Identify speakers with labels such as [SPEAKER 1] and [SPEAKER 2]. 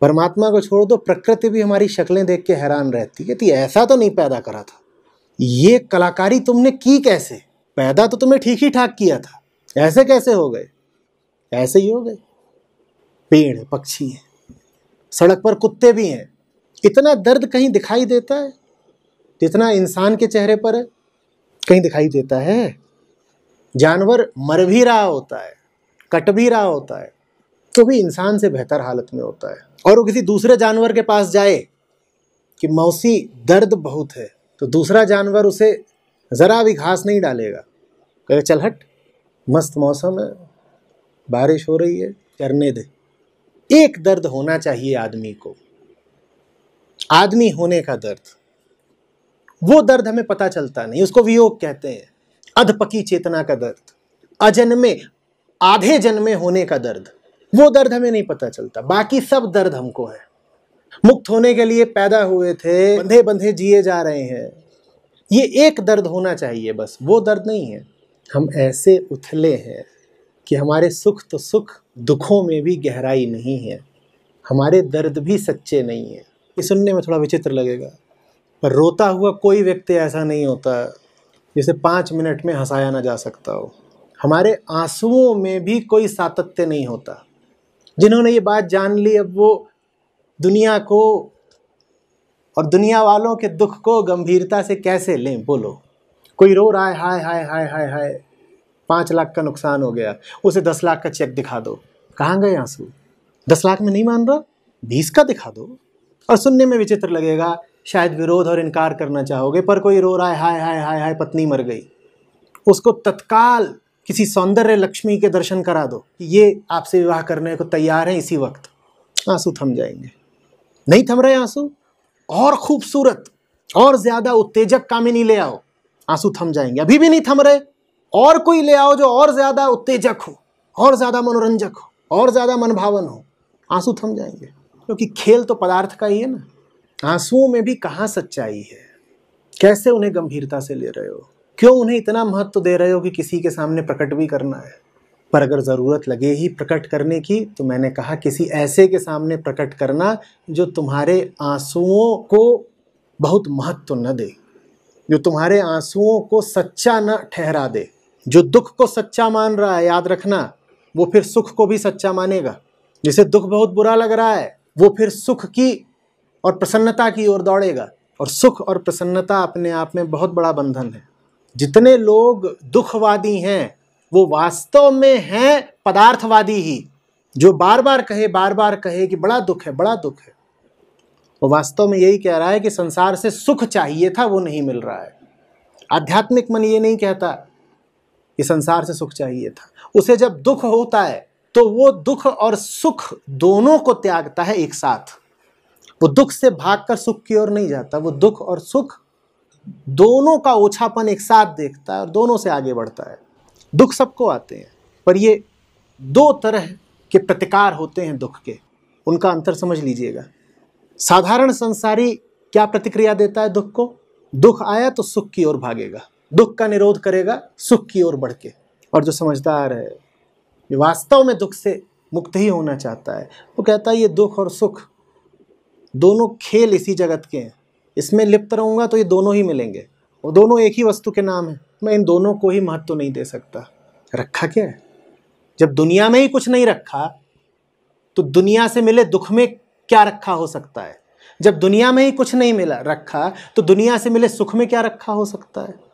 [SPEAKER 1] परमात्मा को छोड़ दो प्रकृति भी हमारी शक्लें देख के हैरान रहती है कि ऐसा तो नहीं पैदा करा था ये कलाकारी तुमने की कैसे पैदा तो तुमने ठीक ही ठाक किया था ऐसे कैसे हो गए ऐसे ही हो गए पेड़ पक्षी हैं सड़क पर कुत्ते भी हैं इतना दर्द कहीं दिखाई देता है जितना इंसान के चेहरे पर है कहीं दिखाई देता है जानवर मर भी रहा होता है कट भी रहा होता है तो भी इंसान से बेहतर हालत में होता है और वो किसी दूसरे जानवर के पास जाए कि मौसी दर्द बहुत है तो दूसरा जानवर उसे ज़रा भी घास नहीं डालेगा कहेगा चल हट मस्त मौसम है बारिश हो रही है करने दे एक दर्द होना चाहिए आदमी को आदमी होने का दर्द वो दर्द हमें पता चलता नहीं उसको वियोग कहते हैं अधपकी चेतना का दर्द अजन्मे आधे जन्मे होने का दर्द वो दर्द हमें नहीं पता चलता बाकी सब दर्द हमको है मुक्त होने के लिए पैदा हुए थे बंधे बंधे जिए जा रहे हैं ये एक दर्द होना चाहिए बस वो दर्द नहीं है हम ऐसे उथले हैं कि हमारे सुख तो सुख दुखों में भी गहराई नहीं है हमारे दर्द भी सच्चे नहीं हैं ये सुनने में थोड़ा विचित्र लगेगा पर रोता हुआ कोई व्यक्ति ऐसा नहीं होता जिसे पाँच मिनट में हंसाया ना जा सकता हो हमारे आंसुओं में भी कोई सातत्य नहीं होता जिन्होंने ये बात जान ली अब वो दुनिया को और दुनिया वालों के दुख को गंभीरता से कैसे लें बोलो कोई रो रहा है हाय हाय हाय हाय हाय पाँच लाख का नुकसान हो गया उसे दस लाख का चेक दिखा दो कहाँ गए आंसू दस लाख में नहीं मान रहा बीस का दिखा दो और सुनने में विचित्र लगेगा शायद विरोध और इनकार करना चाहोगे पर कोई रो रहा है हाय हाय हाय हाय पत्नी मर गई उसको तत्काल किसी सौंदर्य लक्ष्मी के दर्शन करा दो कि ये आपसे विवाह करने को तैयार हैं इसी वक्त आंसू थम जाएंगे नहीं थम रहे आंसू और खूबसूरत और ज़्यादा उत्तेजक कामिनी ले आओ आंसू थम जाएंगे अभी भी नहीं थम रहे और कोई ले आओ जो और ज़्यादा उत्तेजक हो और ज़्यादा मनोरंजक हो और ज़्यादा मनभावन हो आंसू थम जाएंगे क्योंकि खेल तो पदार्थ का ही है ना आंसुओं में भी कहाँ सच्चाई है कैसे उन्हें गंभीरता से ले रहे हो क्यों उन्हें इतना महत्व दे रहे हो कि किसी के सामने प्रकट भी करना है पर अगर ज़रूरत लगे ही प्रकट करने की तो मैंने कहा किसी ऐसे के सामने प्रकट करना जो तुम्हारे आंसुओं को बहुत महत्व न दे जो तुम्हारे आंसुओं को सच्चा न ठहरा दे जो दुख को सच्चा मान रहा है याद रखना वो फिर सुख को भी सच्चा मानेगा जिसे दुख बहुत बुरा लग रहा है वो फिर सुख की और प्रसन्नता की ओर दौड़ेगा और सुख और प्रसन्नता अपने आप में बहुत बड़ा बंधन है जितने लोग दुखवादी हैं वो वास्तव में हैं पदार्थवादी ही जो बार बार कहे बार बार कहे कि बड़ा दुख है बड़ा दुख है वो वास्तव में यही कह रहा है कि संसार से सुख चाहिए था वो नहीं मिल रहा है आध्यात्मिक मन ये नहीं कहता कि संसार से सुख चाहिए था उसे जब दुख होता है तो वो दुख और सुख दोनों को त्यागता है एक साथ वो दुख से भागकर सुख की ओर नहीं जाता वो दुख और सुख दोनों का ओछापन एक साथ देखता है और दोनों से आगे बढ़ता है दुख सबको आते हैं पर ये दो तरह के प्रतिकार होते हैं दुख के उनका अंतर समझ लीजिएगा साधारण संसारी क्या प्रतिक्रिया देता है दुख को दुख आया तो सुख की ओर भागेगा दुख का निरोध करेगा सुख की ओर बढ़ के और जो समझदार है जो वास्तव में दुख से मुक्त ही होना चाहता है वो कहता है ये दुख और सुख दोनों खेल इसी जगत के हैं इसमें लिप्त रहूँगा तो ये दोनों ही मिलेंगे वो दोनों एक ही वस्तु के नाम है मैं इन दोनों को ही महत्व नहीं दे सकता रखा क्या है जब दुनिया में ही कुछ नहीं रखा तो दुनिया से मिले दुख में क्या रखा हो सकता है जब दुनिया में ही कुछ नहीं मिला रखा तो दुनिया से मिले सुख में क्या रखा हो सकता है